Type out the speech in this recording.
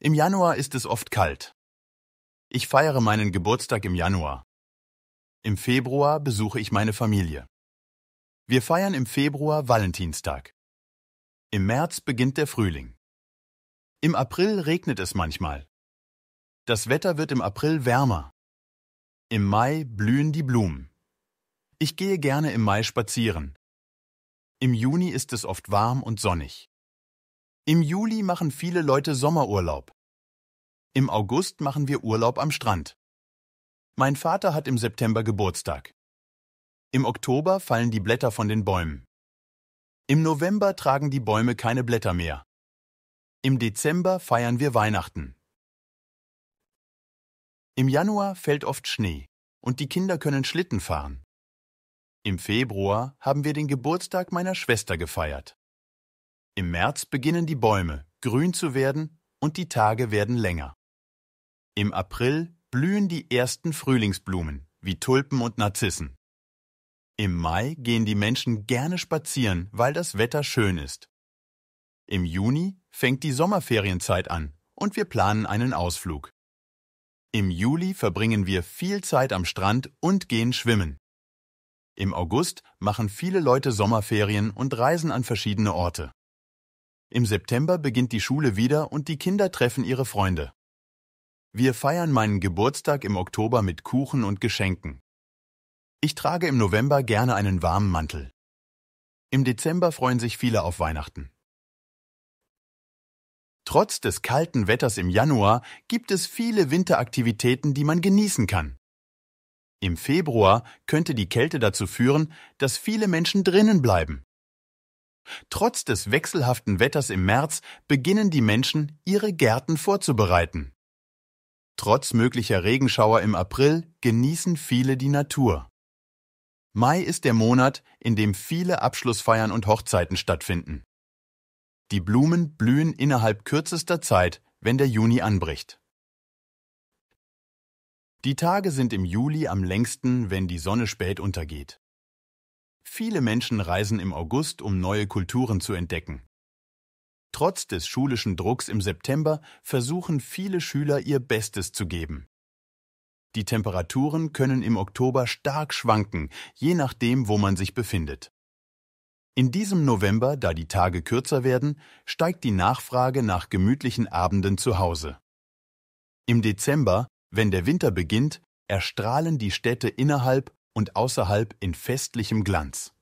Im Januar ist es oft kalt. Ich feiere meinen Geburtstag im Januar. Im Februar besuche ich meine Familie. Wir feiern im Februar Valentinstag. Im März beginnt der Frühling. Im April regnet es manchmal. Das Wetter wird im April wärmer. Im Mai blühen die Blumen. Ich gehe gerne im Mai spazieren. Im Juni ist es oft warm und sonnig. Im Juli machen viele Leute Sommerurlaub. Im August machen wir Urlaub am Strand. Mein Vater hat im September Geburtstag. Im Oktober fallen die Blätter von den Bäumen. Im November tragen die Bäume keine Blätter mehr. Im Dezember feiern wir Weihnachten. Im Januar fällt oft Schnee und die Kinder können Schlitten fahren. Im Februar haben wir den Geburtstag meiner Schwester gefeiert. Im März beginnen die Bäume, grün zu werden und die Tage werden länger. Im April blühen die ersten Frühlingsblumen, wie Tulpen und Narzissen. Im Mai gehen die Menschen gerne spazieren, weil das Wetter schön ist. Im Juni fängt die Sommerferienzeit an und wir planen einen Ausflug. Im Juli verbringen wir viel Zeit am Strand und gehen schwimmen. Im August machen viele Leute Sommerferien und reisen an verschiedene Orte. Im September beginnt die Schule wieder und die Kinder treffen ihre Freunde. Wir feiern meinen Geburtstag im Oktober mit Kuchen und Geschenken. Ich trage im November gerne einen warmen Mantel. Im Dezember freuen sich viele auf Weihnachten. Trotz des kalten Wetters im Januar gibt es viele Winteraktivitäten, die man genießen kann. Im Februar könnte die Kälte dazu führen, dass viele Menschen drinnen bleiben. Trotz des wechselhaften Wetters im März beginnen die Menschen, ihre Gärten vorzubereiten. Trotz möglicher Regenschauer im April genießen viele die Natur. Mai ist der Monat, in dem viele Abschlussfeiern und Hochzeiten stattfinden. Die Blumen blühen innerhalb kürzester Zeit, wenn der Juni anbricht. Die Tage sind im Juli am längsten, wenn die Sonne spät untergeht. Viele Menschen reisen im August, um neue Kulturen zu entdecken. Trotz des schulischen Drucks im September versuchen viele Schüler ihr Bestes zu geben. Die Temperaturen können im Oktober stark schwanken, je nachdem, wo man sich befindet. In diesem November, da die Tage kürzer werden, steigt die Nachfrage nach gemütlichen Abenden zu Hause. Im Dezember, wenn der Winter beginnt, erstrahlen die Städte innerhalb und außerhalb in festlichem Glanz.